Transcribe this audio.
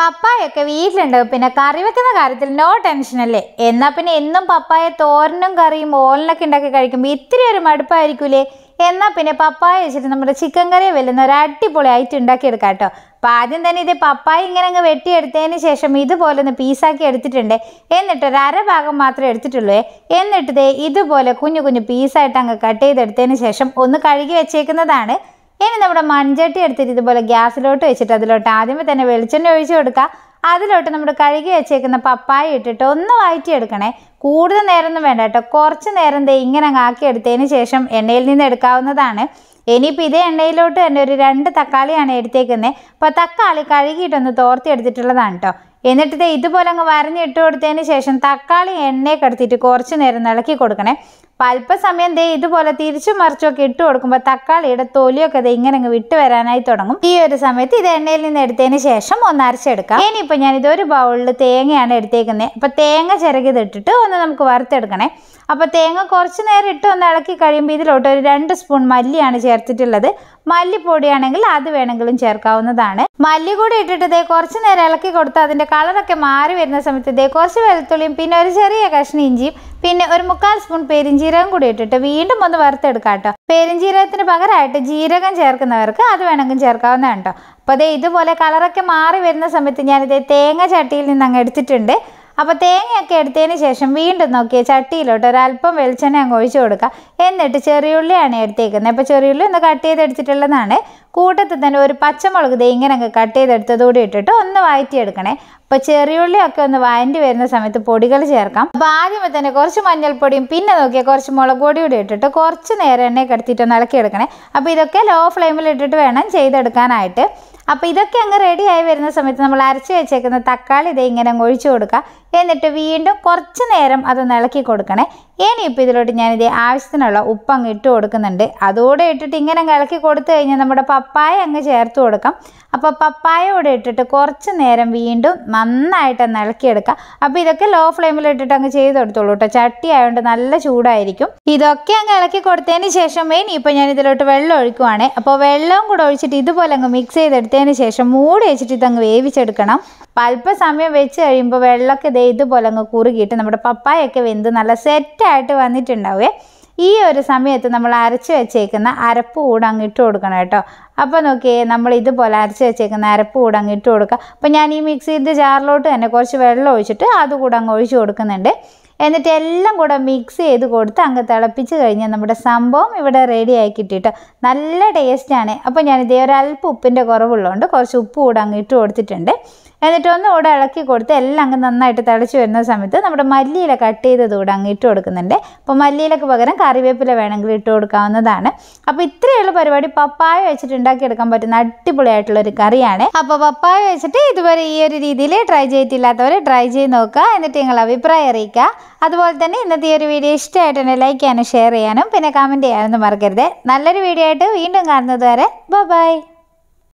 പപ്പായൊക്കെ വീട്ടിലുണ്ട് പിന്നെ കറി വെക്കുന്ന കാര്യത്തിൽ നോ ടെൻഷൻ അല്ലേ എന്നാൽ പിന്നെ എന്നും പപ്പായ തോരനും കറിയും ഓലിനൊക്കെ ഉണ്ടാക്കി കഴിക്കുമ്പോൾ ഇത്തിരി ഒരു മടുപ്പായിരിക്കൂലേ എന്നാൽ പിന്നെ പപ്പായ വെച്ചിട്ട് നമ്മുടെ ചിക്കൻ കറിയെ വെല്ലുന്ന ഒരു അടിപൊളി ഐറ്റം ഉണ്ടാക്കിയെടുക്കാം കേട്ടോ അപ്പം ആദ്യം തന്നെ ഇത് പപ്പായ ഇങ്ങനെ അങ്ങ് വെട്ടിയെടുത്തതിന് ശേഷം ഇതുപോലെ ഒന്ന് പീസാക്കി എടുത്തിട്ടുണ്ട് എന്നിട്ട് ഒരു അര ഭാഗം മാത്രമേ എടുത്തിട്ടുള്ളൂ എന്നിട്ട് ഇതേ ഇതുപോലെ കുഞ്ഞു കുഞ്ഞു പീസായിട്ട് അങ്ങ് കട്ട് ചെയ്തെടുത്തതിന് ശേഷം ഒന്ന് കഴുകി വെച്ചേക്കുന്നതാണ് ഇനി നമ്മുടെ മൺചട്ടി എടുത്തിട്ട് ഇതുപോലെ ഗ്യാസിലോട്ട് വെച്ചിട്ട് അതിലോട്ട് ആദ്യമേ തന്നെ വെളിച്ചെണ്ണ ഒഴിച്ചു കൊടുക്കുക അതിലോട്ട് നമ്മൾ കഴുകി വെച്ചേക്കുന്ന പപ്പായ ഇട്ടിട്ട് ഒന്ന് വഴറ്റിയെടുക്കണേ കൂടുതൽ നേരമൊന്നും വേണ്ട കേട്ടോ കുറച്ച് നേരം ദേ ഇങ്ങനെ ആക്കി എടുത്തതിന് ശേഷം എണ്ണയിൽ നിന്ന് എടുക്കാവുന്നതാണ് ഇനിയിപ്പോൾ ഇതേ എണ്ണയിലോട്ട് തന്നെ ഒരു രണ്ട് തക്കാളിയാണ് എടുത്തേക്കുന്നത് അപ്പോൾ തക്കാളി കഴുകിയിട്ടൊന്ന് തോർത്തി എടുത്തിട്ടുള്ളതാണ് കേട്ടോ എന്നിട്ട് ഇതുപോലെ അങ്ങ് വരഞ്ഞിട്ട് കൊടുത്തതിന് ശേഷം തക്കാളി എണ്ണയൊക്കെ എടുത്തിട്ട് കുറച്ച് നേരം ഇളക്കി കൊടുക്കണേ അപ്പം അല്പസമയം ദേ ഇതുപോലെ തിരിച്ചു മറിച്ചൊക്കെ ഇട്ട് കൊടുക്കുമ്പോൾ തക്കാളിയുടെ തൊലിയൊക്കെ ദേ ഇങ്ങനെ അങ്ങ് വിട്ട് വരാനായി തുടങ്ങും ഈ ഒരു സമയത്ത് ഇത് എണ്ണയിൽ നിന്ന് എടുത്തതിന് ശേഷം ഒന്ന് അരച്ചെടുക്കാം ഇനിയിപ്പോൾ ഞാൻ ഇതൊരു ബൗളിൽ തേങ്ങയാണ് എടുത്തേക്കുന്നത് അപ്പോൾ തേങ്ങ ഇട്ടിട്ട് ഒന്ന് നമുക്ക് വറുത്തെടുക്കണേ അപ്പോൾ തേങ്ങ കുറച്ച് നേരം ഇട്ട് ഒന്ന് ഇളക്കി കഴിയുമ്പോൾ ഇതിലോട്ട് ഒരു രണ്ട് സ്പൂൺ മല്ലിയാണ് ചേർത്തിട്ടുള്ളത് മല്ലിപ്പൊടിയാണെങ്കിൽ അത് വേണമെങ്കിലും ചേർക്കാവുന്നതാണ് മല്ലി കൂടി ഇട്ടിട്ട് ഇതേ കുറച്ച് നേരം ഇളക്കി കൊടുത്ത് അതിൻ്റെ കളറൊക്കെ മാറി വരുന്ന സമയത്ത് ഇതേ കുറച്ച് വെളുത്തുള്ളിയും പിന്നെ ഒരു ചെറിയ കഷ്ണം ഇഞ്ചിയും പിന്നെ ഒരു മുക്കാൽ സ്പൂൺ പെരിഞ്ചീരകം കൂടി ഇട്ടിട്ട് വീണ്ടും ഒന്ന് വറുത്തെടുക്കാം കേട്ടോ പെരിഞ്ചീരകത്തിന് പകരമായിട്ട് ജീരകം ചേർക്കുന്നവർക്ക് അത് വേണമെങ്കിലും ചേർക്കാവുന്നതാണ് കേട്ടോ അപ്പോൾ അതേ ഇതുപോലെ കളറൊക്കെ മാറി വരുന്ന സമയത്ത് ഞാനിത് തേങ്ങ ചട്ടിയിൽ നിന്ന് അങ്ങ് എടുത്തിട്ടുണ്ട് അപ്പോൾ തേങ്ങയൊക്കെ എടുത്തതിന് ശേഷം വീണ്ടും നോക്കിയ ചട്ടിയിലോട്ട് ഒരല്പം വെളിച്ചെണ്ണ അങ്ങ് ഒഴിച്ചു കൊടുക്കുക എന്നിട്ട് ചെറിയുള്ളിയാണ് എടുത്തേക്കുന്നത് അപ്പോൾ ചെറിയുള്ളി ഒന്ന് കട്ട് ചെയ്തെടുത്തിട്ടുള്ളതാണ് കൂട്ടത്തിൽ തന്നെ ഒരു പച്ചമുളക് ദേ അങ്ങ് കട്ട് ചെയ്തെടുത്തതോടെ ഇട്ടിട്ട് ഒന്ന് വഴറ്റിയെടുക്കണേ അപ്പോൾ ചെറിയുള്ളിയൊക്കെ ഒന്ന് വഴണ്ടി വരുന്ന സമയത്ത് പൊടികൾ ചേർക്കാം അപ്പോൾ ആദ്യമേ തന്നെ കുറച്ച് മഞ്ഞൾപ്പൊടിയും പിന്നെ നോക്കിയാൽ കുറച്ച് മുളക് പൊടിയും കൂടി ഇട്ടിട്ട് കുറച്ച് നേരം എണ്ണയൊക്കെ എടുത്തിട്ട് ഒന്ന് ഇളക്കിയെടുക്കണേ അപ്പോൾ ഇതൊക്കെ ലോ ഫ്ലെയിമിൽ ഇട്ടിട്ട് വേണം ചെയ്തെടുക്കാനായിട്ട് അപ്പോൾ ഇതൊക്കെ അങ്ങ് റെഡി ആയി വരുന്ന സമയത്ത് നമ്മൾ അരച്ച് വെച്ചേക്കുന്ന തക്കാളി ഇതേ ഇങ്ങനെ ഒഴിച്ചു കൊടുക്കുക എന്നിട്ട് വീണ്ടും കുറച്ച് നേരം അതൊന്ന് ഇളക്കി കൊടുക്കണേ ഇനിയിപ്പോൾ ഇതിലോട്ട് ഞാനിത് ആവശ്യത്തിനുള്ള ഉപ്പ് അങ്ങ് ഇട്ട് കൊടുക്കുന്നുണ്ട് അതോടെ ഇട്ടിട്ട് ഇങ്ങനെ ഇളക്കി കൊടുത്തു കഴിഞ്ഞാൽ നമ്മുടെ പപ്പായ അങ്ങ് ചേർത്ത് കൊടുക്കാം അപ്പോൾ കൂടെ ഇട്ടിട്ട് കുറച്ച് നേരം വീണ്ടും നന്നായിട്ട് ഒന്ന് ഇളക്കിയെടുക്കാം അപ്പോൾ ഇതൊക്കെ ലോ ഫ്ലെയിമിൽ ഇട്ടിട്ട് അങ്ങ് ചെയ്ത് കൊടുത്തോളൂ കേട്ടോ ചട്ടി ആയതുകൊണ്ട് നല്ല ചൂടായിരിക്കും ഇതൊക്കെ അങ്ങ് ഇളക്കി കൊടുത്തതിന് ശേഷം ഇനിയിപ്പോൾ ഞാൻ ഇതിലോട്ട് വെള്ളം ഒഴിക്കുവാണേ അപ്പോൾ വെള്ളവും കൂടെ ഒഴിച്ചിട്ട് ഇതുപോലെ അങ്ങ് മിക്സ് ചെയ്തെടുത്തതിന് ശേഷം മൂടി വെച്ചിട്ട് ഇതങ്ങ് വേവിച്ചെടുക്കണം അപ്പോൾ അല്പസമയം വെച്ച് കഴിയുമ്പോൾ വെള്ളമൊക്കെ ദേ ഇതുപോലെ അങ്ങ് കുറുകിയിട്ട് നമ്മുടെ പപ്പായൊക്കെ വെന്ത് നല്ല സെറ്റായിട്ട് വന്നിട്ടുണ്ടാവുക ഈ ഒരു സമയത്ത് നമ്മൾ അരച്ച് വെച്ചേക്കുന്ന അരപ്പ് കൂടെ അങ്ങ് ഇട്ട് കൊടുക്കണം കേട്ടോ അപ്പോൾ നോക്കിയേ നമ്മൾ ഇതുപോലെ അരച്ച് വെച്ചേക്കുന്ന അരപ്പ് കൂടെ അങ്ങ് ഇട്ട് കൊടുക്കുക അപ്പോൾ ഞാൻ ഈ മിക്സിൻ്റെ ജാറിലോട്ട് തന്നെ കുറച്ച് വെള്ളം ഒഴിച്ചിട്ട് അതുകൂടെ അങ്ങ് ഒഴിച്ച് കൊടുക്കുന്നുണ്ട് എന്നിട്ട് എല്ലാം കൂടെ മിക്സ് ചെയ്ത് കൊടുത്ത് അങ്ങ് തിളപ്പിച്ച് കഴിഞ്ഞാൽ നമ്മുടെ സംഭവം ഇവിടെ റെഡി ആക്കി കിട്ടിയിട്ടോ നല്ല ടേസ്റ്റാണ് അപ്പോൾ ഞാനിതേ അല്പ ഉപ്പിൻ്റെ കുറവുള്ളതുകൊണ്ട് കുറച്ച് ഉപ്പ് കൂടെ അങ്ങ് ഇട്ട് കൊടുത്തിട്ടുണ്ട് എന്നിട്ട് ഒന്ന് കൂടെ ഇളക്കി കൊടുത്ത് എല്ലാം അങ്ങ് നന്നായിട്ട് തിളച്ച് വരുന്ന സമയത്ത് നമ്മുടെ മല്ലിയില കട്ട് ചെയ്തത് കൂടെ അങ്ങ് ഇട്ട് കൊടുക്കുന്നുണ്ട് അപ്പോൾ മല്ലിയിലക്ക് പകരം കറിവേപ്പില വേണമെങ്കിൽ ഇട്ട് കൊടുക്കാവുന്നതാണ് അപ്പോൾ ഇത്രയുള്ള പരിപാടി പപ്പായ വെച്ചിട്ട് ഉണ്ടാക്കിയെടുക്കാൻ പറ്റുന്ന അടിപൊളിയായിട്ടുള്ള ഒരു കറിയാണ് അപ്പോൾ പപ്പായ വെച്ചിട്ട് ഇതുപോലെ ഈ ഒരു രീതിയിൽ ട്രൈ ചെയ്തിട്ടില്ലാത്തവർ ട്രൈ ചെയ്ത് നോക്കുക എന്നിട്ട് നിങ്ങൾ അഭിപ്രായം അറിയിക്കുക അതുപോലെ തന്നെ ഇന്നത്തെ ഈ ഒരു വീഡിയോ തന്നെ ലൈക്ക് ചെയ്യാനും ഷെയർ ചെയ്യാനും പിന്നെ കമൻറ്റ് ചെയ്യാനൊന്നും മറക്കരുത് നല്ലൊരു വീഡിയോ ആയിട്ട് വീണ്ടും കാണുന്നത് വരെ ബൈ